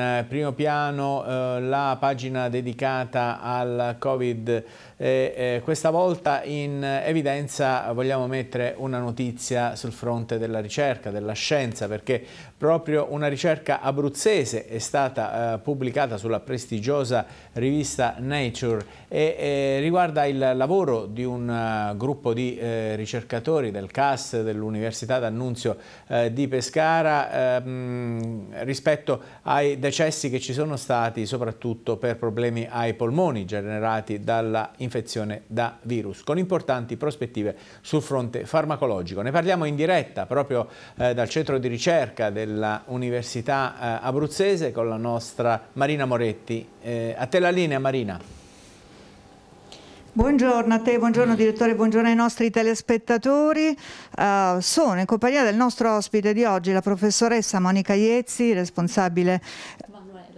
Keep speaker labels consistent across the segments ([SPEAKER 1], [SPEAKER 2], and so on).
[SPEAKER 1] Eh, primo piano eh, la pagina dedicata al Covid. Eh, eh, questa volta in evidenza vogliamo mettere una notizia sul fronte della ricerca, della scienza, perché proprio una ricerca abruzzese è stata eh, pubblicata sulla prestigiosa rivista Nature e eh, riguarda il lavoro di un gruppo di ricercatori del CAS dell'Università d'Annunzio di Pescara ehm, rispetto ai decessi che ci sono stati soprattutto per problemi ai polmoni generati dall'infezione da virus, con importanti prospettive sul fronte farmacologico. Ne parliamo in diretta proprio eh, dal centro di ricerca dell'Università eh, Abruzzese con la nostra Marina Moretti. Eh, a te la linea Marina.
[SPEAKER 2] Buongiorno a te, buongiorno mm. direttore, buongiorno ai nostri telespettatori. Uh, sono in compagnia del nostro ospite di oggi, la professoressa Monica Iezzi, responsabile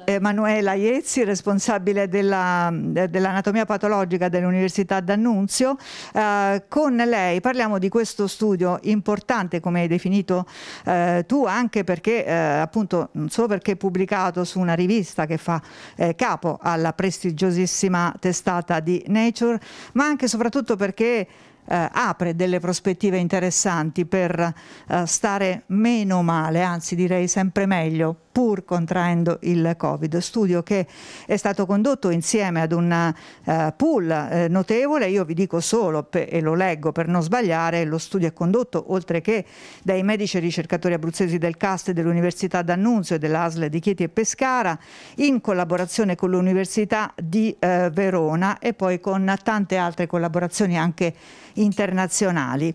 [SPEAKER 2] Emanuela Iezzi, responsabile dell'anatomia patologica dell'Università d'Annunzio. Eh, con lei parliamo di questo studio importante, come hai definito eh, tu, anche perché eh, appunto non solo perché è pubblicato su una rivista che fa eh, capo alla prestigiosissima testata di Nature, ma anche e soprattutto perché eh, apre delle prospettive interessanti per eh, stare meno male, anzi direi sempre meglio, pur contraendo il Covid. Studio che è stato condotto insieme ad un uh, pool eh, notevole, io vi dico solo e lo leggo per non sbagliare, lo studio è condotto oltre che dai medici e ricercatori abruzzesi del CAST dell'Università d'Annunzio e dell'ASL di Chieti e Pescara in collaborazione con l'Università di eh, Verona e poi con tante altre collaborazioni anche internazionali.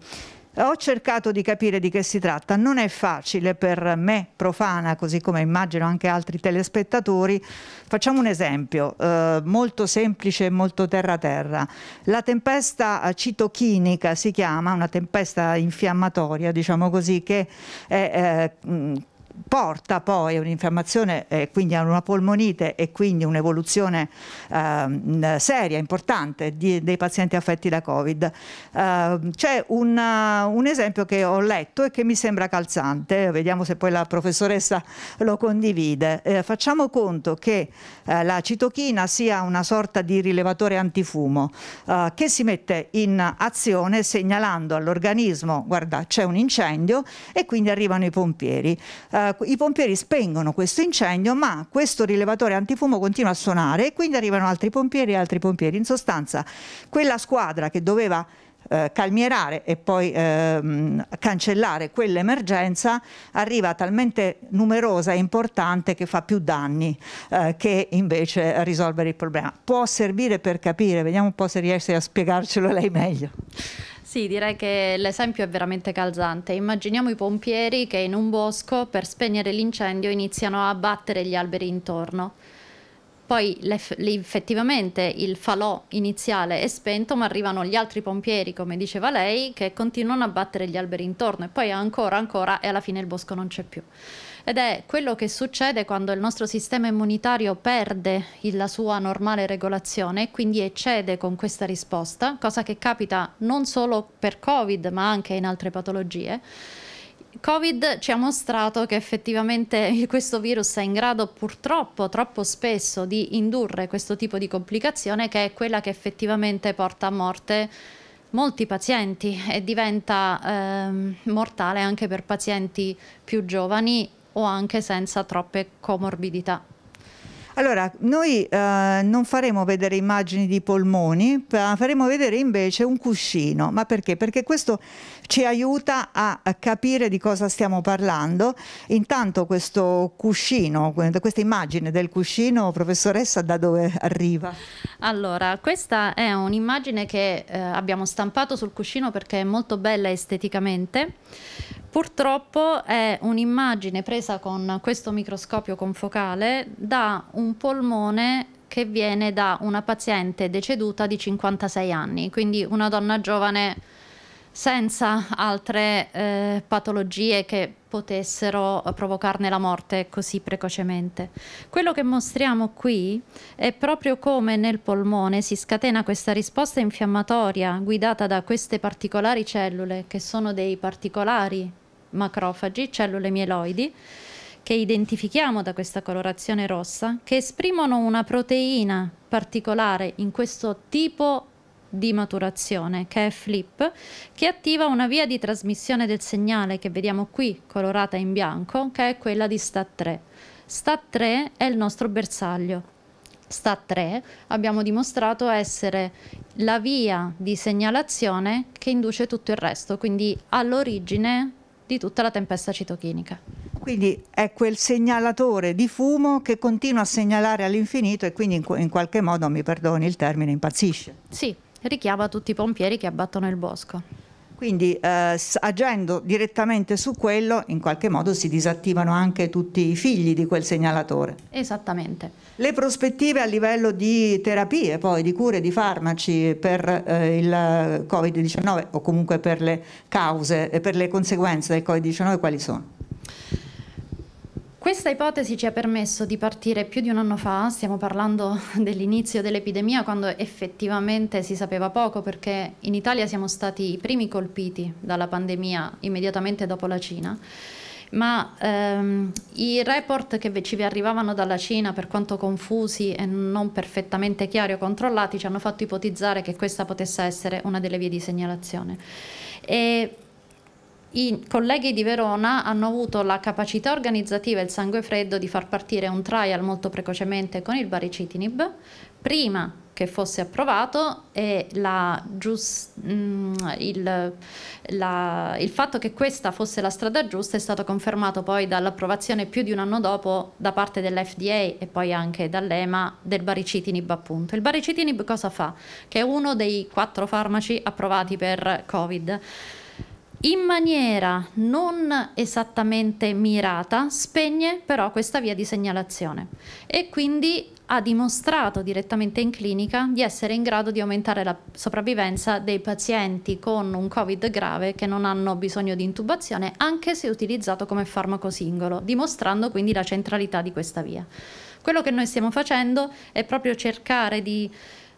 [SPEAKER 2] Ho cercato di capire di che si tratta, non è facile per me profana, così come immagino anche altri telespettatori. Facciamo un esempio eh, molto semplice e molto terra-terra. La tempesta citochinica si chiama, una tempesta infiammatoria, diciamo così, che è eh, porta poi a un'infiammazione, eh, quindi a una polmonite e quindi un'evoluzione eh, seria, importante di, dei pazienti affetti da Covid. Eh, c'è un, un, esempio che ho letto e che mi sembra calzante, vediamo se poi la professoressa lo condivide. Eh, facciamo conto che eh, la citochina sia una sorta di rilevatore antifumo eh, che si mette in azione segnalando all'organismo, guarda c'è un incendio e quindi arrivano i pompieri. Uh, eh, i pompieri spengono questo incendio, ma questo rilevatore antifumo continua a suonare e quindi arrivano altri pompieri e altri pompieri. In sostanza, quella squadra che doveva eh, calmierare e poi ehm, cancellare quell'emergenza arriva talmente numerosa e importante che fa più danni eh, che invece risolvere il problema. Può servire per capire, vediamo un po' se riesce a spiegarcelo lei meglio.
[SPEAKER 3] Sì, direi che l'esempio è veramente calzante. Immaginiamo i pompieri che in un bosco per spegnere l'incendio iniziano a battere gli alberi intorno. Poi effettivamente il falò iniziale è spento, ma arrivano gli altri pompieri, come diceva lei, che continuano a battere gli alberi intorno e poi ancora, ancora e alla fine il bosco non c'è più. Ed è quello che succede quando il nostro sistema immunitario perde la sua normale regolazione e quindi eccede con questa risposta, cosa che capita non solo per Covid ma anche in altre patologie. Covid ci ha mostrato che effettivamente questo virus è in grado purtroppo troppo spesso di indurre questo tipo di complicazione che è quella che effettivamente porta a morte molti pazienti e diventa ehm, mortale anche per pazienti più giovani o anche senza troppe comorbidità.
[SPEAKER 2] Allora, noi eh, non faremo vedere immagini di polmoni, faremo vedere invece un cuscino. Ma perché? Perché questo ci aiuta a capire di cosa stiamo parlando. Intanto questo cuscino, questa immagine del cuscino, professoressa, da dove arriva?
[SPEAKER 3] Allora, questa è un'immagine che eh, abbiamo stampato sul cuscino perché è molto bella esteticamente. Purtroppo è un'immagine presa con questo microscopio confocale da un polmone che viene da una paziente deceduta di 56 anni, quindi una donna giovane senza altre eh, patologie che potessero provocarne la morte così precocemente. Quello che mostriamo qui è proprio come nel polmone si scatena questa risposta infiammatoria guidata da queste particolari cellule che sono dei particolari macrofagi, cellule mieloidi, che identifichiamo da questa colorazione rossa, che esprimono una proteina particolare in questo tipo di maturazione, che è FLIP, che attiva una via di trasmissione del segnale che vediamo qui colorata in bianco, che è quella di STAT3. STAT3 è il nostro bersaglio. STAT3 abbiamo dimostrato essere la via di segnalazione che induce tutto il resto, quindi all'origine di tutta la tempesta citochinica.
[SPEAKER 2] Quindi è quel segnalatore di fumo che continua a segnalare all'infinito e quindi in, qualche modo, mi perdoni il termine, impazzisce.
[SPEAKER 3] Sì, richiama tutti i pompieri che abbattono il bosco.
[SPEAKER 2] Quindi eh,
[SPEAKER 3] agendo direttamente
[SPEAKER 2] su quello in qualche modo si disattivano anche tutti i figli di quel segnalatore.
[SPEAKER 3] Esattamente.
[SPEAKER 2] Le prospettive a livello di terapie, poi di cure, di farmaci per eh, il Covid-19 o comunque per le cause e per le conseguenze del Covid-19 quali sono?
[SPEAKER 3] Questa ipotesi ci ha permesso di partire più di un anno fa, stiamo parlando dell'inizio dell'epidemia quando effettivamente si sapeva poco perché in Italia siamo stati i primi colpiti dalla pandemia immediatamente dopo la Cina ma ehm, i report che ci arrivavano dalla Cina, per quanto confusi e non perfettamente chiari o controllati, ci hanno fatto ipotizzare che questa potesse essere una delle vie di segnalazione. E i colleghi di Verona hanno avuto la capacità organizzativa e il sangue freddo di far partire un trial molto precocemente con il baricitinib prima che fosse approvato e la giust, mh, mm, il, la, il, fatto che questa fosse la strada giusta è stato confermato poi dall'approvazione più di un anno dopo da parte dell'FDA e poi anche dall'EMA del baricitinib appunto. Il baricitinib cosa fa? Che è uno dei quattro farmaci approvati per Covid in maniera non esattamente mirata spegne però questa via di segnalazione e quindi ha dimostrato direttamente in clinica di essere in grado di aumentare la sopravvivenza dei pazienti con un Covid grave che non hanno bisogno di intubazione, anche se utilizzato come farmaco singolo, dimostrando quindi la centralità di questa via. Quello che noi stiamo facendo è proprio cercare di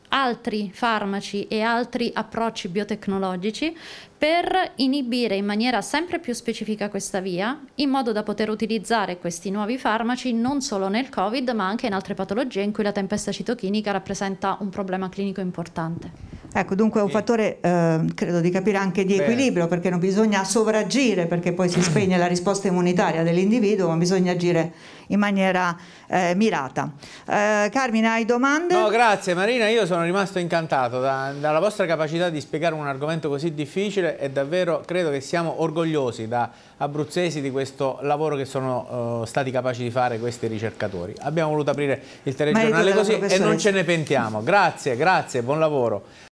[SPEAKER 3] altri farmaci e altri approcci biotecnologici per inibire in maniera sempre più specifica questa via, in modo da poter utilizzare questi nuovi farmaci non solo nel Covid, ma anche in altre patologie in cui la tempesta citochinica rappresenta un problema clinico importante.
[SPEAKER 2] Ecco, dunque è un fattore, eh, credo di capire, anche di equilibrio, perché non bisogna sovraggire, perché poi si spegne la risposta immunitaria dell'individuo, ma bisogna agire in maniera eh,
[SPEAKER 1] mirata. Eh, Carmine, hai domande? No, grazie Marina, io sono rimasto incantato da, dalla vostra capacità di spiegare un argomento così difficile e davvero credo che siamo orgogliosi da abruzzesi di questo lavoro che sono eh, stati capaci di fare questi ricercatori. Abbiamo voluto aprire il telegiornale così e non ce ne pentiamo. Grazie, grazie, buon lavoro.